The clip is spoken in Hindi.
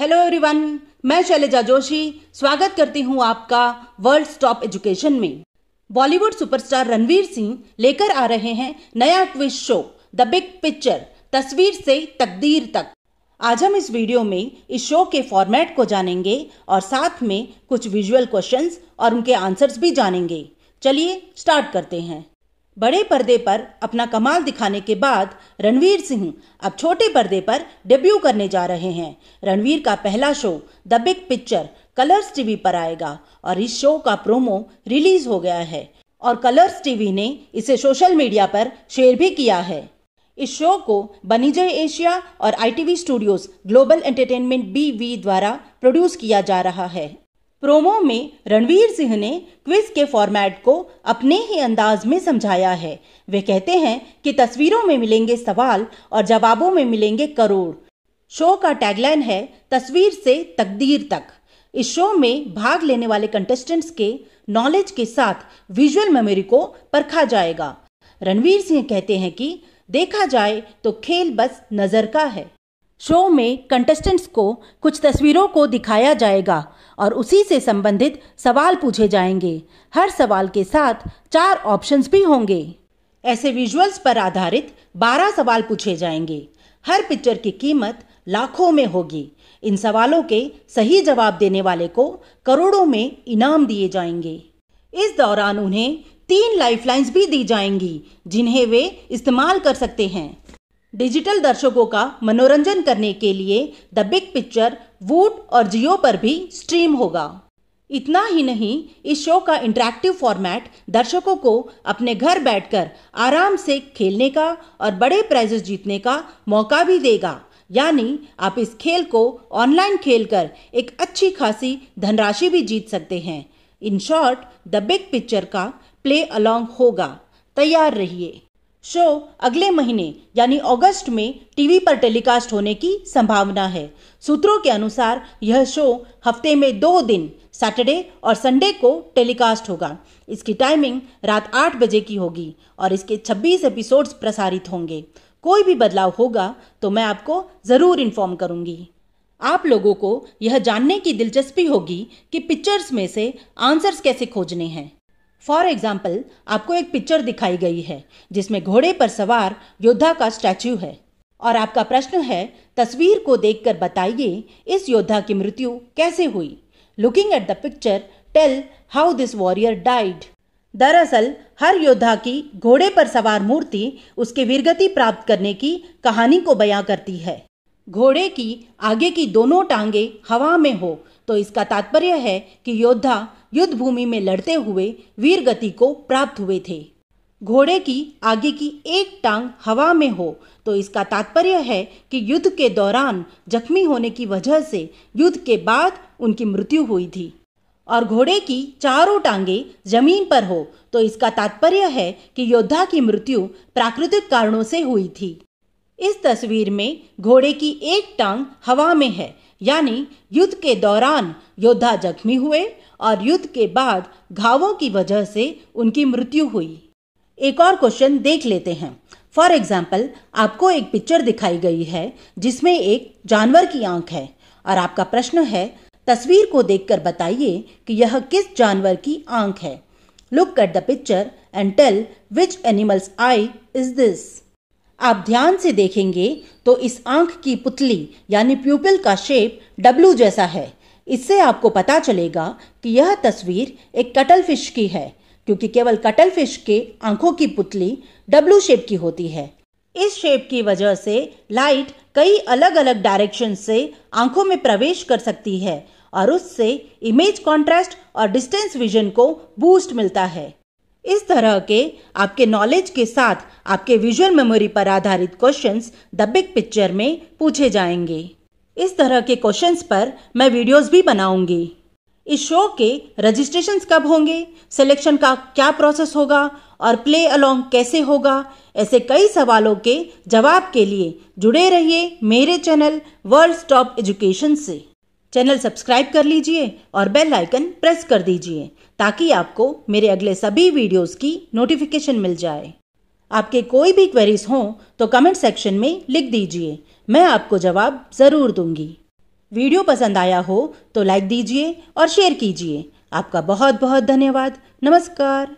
हेलो एवरीवन मैं शैलजा जोशी स्वागत करती हूं आपका वर्ल्ड स्टॉप एजुकेशन में बॉलीवुड सुपरस्टार रणवीर सिंह लेकर आ रहे हैं नया quiz show the big picture तस्वीर से तकदीर तक आज हम इस वीडियो में इस शो के फॉर्मेट को जानेंगे और साथ में कुछ विजुअल क्वेश्चंस और उनके आंसर्स भी जानेंगे चलिए स्टार्ट करते हैं बड़े पर्दे पर अपना कमाल दिखाने के बाद रणवीर सिंह अब छोटे पर्दे पर डेब्यू करने जा रहे हैं रणवीर का पहला show the big picture Colors TV पर आएगा और इस शो का प्रोमो रिलीज हो गया है और कलर्स टीवी ने इसे सोशल मीडिया पर शेयर भी किया है इस शो को बनीजय एशिया और ITV Studios Global Entertainment B द्वारा प्रोड्यूस किया जा रहा है प्रोमो में रणवीर सिंह ने क्विज के फॉर्मेट को अपने ही अंदाज में समझाया है वे कहते हैं कि तस्वीरों में मिलेंगे सवाल और जवाबों में मिलेंगे करोड़ शो का टैगलाइन है तस्वीर से तकदीर तक इस शो में भाग लेने वाले कंटेस्टेंट्स के नॉलेज के साथ विजुअल मेमोरी को परखा जाएगा रणवीर सिंह कहते हैं कि देखा जाए तो खेल बस नजर का है शो में कंटेस्टेंट्स को कुछ तस्वीरों को दिखाया जाएगा और उसी से संबंधित सवाल पूछे जाएंगे हर सवाल के साथ चार ऑप्शंस भी होंगे ऐसे विजुअल्स पर आधारित 12 सवाल पूछे जाएंगे हर पिक्चर की कीमत लाखों में होगी इन सवालों के सही जवाब देने वाले को करोड़ों में इनाम दिए जाएंगे इस दौरान उन्हें तीन लाइफलाइंस भी दी जाएंगी जिन्हें वे इस्तेमाल कर सकते हैं डिजिटल दर्शकों का मनोरंजन करने के लिए द बिग पिक्चर वूट और जियो पर भी स्ट्रीम होगा इतना ही नहीं इस शो का इंटरेक्टिव फॉर्मेट दर्शकों को अपने घर बैठकर आराम से खेलने का और बड़े प्राइजेस जीतने का मौका भी देगा यानी आप इस खेल को ऑनलाइन खेलकर एक अच्छी खासी धनराशि भी जीत सकते हैं in short the big picture का प्ले अलोंग होगा तैयार रहिए शो अगले महीने यानी अगस्त में टीवी पर टेलीकास्ट होने की संभावना है सूत्रों के अनुसार यह शो हफ्ते में दो दिन सैटरडे और संडे को टेलीकास्ट होगा इसकी टाइमिंग रात आठ बजे की होगी और इसके 26 एपिसोड्स प्रसारित होंगे कोई भी बदलाव होगा तो मैं आपको ज़रूर इन्फॉर्म करूंगी आप लोगों को यह जानने की दिलचस्पी होगी कि पिक्चर्स में से आंसर्स कैसे खोजने हैं फॉर एग्जाम्पल आपको एक पिक्चर दिखाई गई है जिसमें घोड़े पर सवार योद्धा का स्टैचू है और आपका प्रश्न है तस्वीर को देखकर बताइए इस योद्धा की मृत्यु कैसे हुई looking at the picture tell how this warrior died दरअसल हर योद्धा की घोड़े पर सवार मूर्ति उसके वीरगति प्राप्त करने की कहानी को बयां करती है घोड़े की आगे की दोनों टांगे हवा में हो तो इसका तात्पर्य है कि योद्धा युद्ध भूमि में लड़ते हुए वीर गति को प्राप्त हुए थे घोड़े की आगे की एक टांग हवा में हो तो इसका तात्पर्य है कि युद्ध के दौरान जख्मी होने की वजह से युद्ध के बाद उनकी मृत्यु हुई थी और घोड़े की चारों टांगे जमीन पर हो तो इसका तात्पर्य है कि योद्धा की मृत्यु प्राकृतिक कारणों से हुई थी इस तस्वीर में घोड़े की एक टांग हवा में है यानी युद्ध के दौरान योद्धा जख्मी हुए और युद्ध के बाद घावों की वजह से उनकी मृत्यु हुई एक और क्वेश्चन देख लेते हैं फॉर एग्जाम्पल आपको एक पिक्चर दिखाई गई है जिसमें एक जानवर की आंख है और आपका प्रश्न है तस्वीर को देखकर बताइए कि यह किस जानवर की आंख है look at the picture and tell which animal's eye is this आप ध्यान से देखेंगे तो इस आंख की पुतली यानी प्यूपिल का शेप डब्लू जैसा है इससे आपको पता चलेगा कि यह तस्वीर एक कटल फिश की है क्योंकि केवल कटल फिश के आंखों की पुतली डब्लू शेप की होती है इस शेप की वजह से लाइट कई अलग अलग डायरेक्शन से आंखों में प्रवेश कर सकती है और उससे इमेज कॉन्ट्रास्ट और डिस्टेंस विजन को बूस्ट मिलता है इस तरह के आपके नॉलेज के साथ आपके विजुअल मेमोरी पर आधारित क्वेश्चंस द बिग पिक्चर में पूछे जाएंगे इस तरह के क्वेश्चंस पर मैं वीडियोस भी बनाऊंगी इस शो के रजिस्ट्रेशन कब होंगे सिलेक्शन का क्या प्रोसेस होगा और प्ले अलोंग कैसे होगा ऐसे कई सवालों के जवाब के लिए जुड़े रहिए मेरे चैनल वर्ल्ड टॉप एजुकेशन से चैनल सब्सक्राइब कर लीजिए और बेल आइकन प्रेस कर दीजिए ताकि आपको मेरे अगले सभी वीडियोस की नोटिफिकेशन मिल जाए आपके कोई भी क्वेरीज हों तो कमेंट सेक्शन में लिख दीजिए मैं आपको जवाब ज़रूर दूंगी वीडियो पसंद आया हो तो लाइक दीजिए और शेयर कीजिए आपका बहुत बहुत धन्यवाद नमस्कार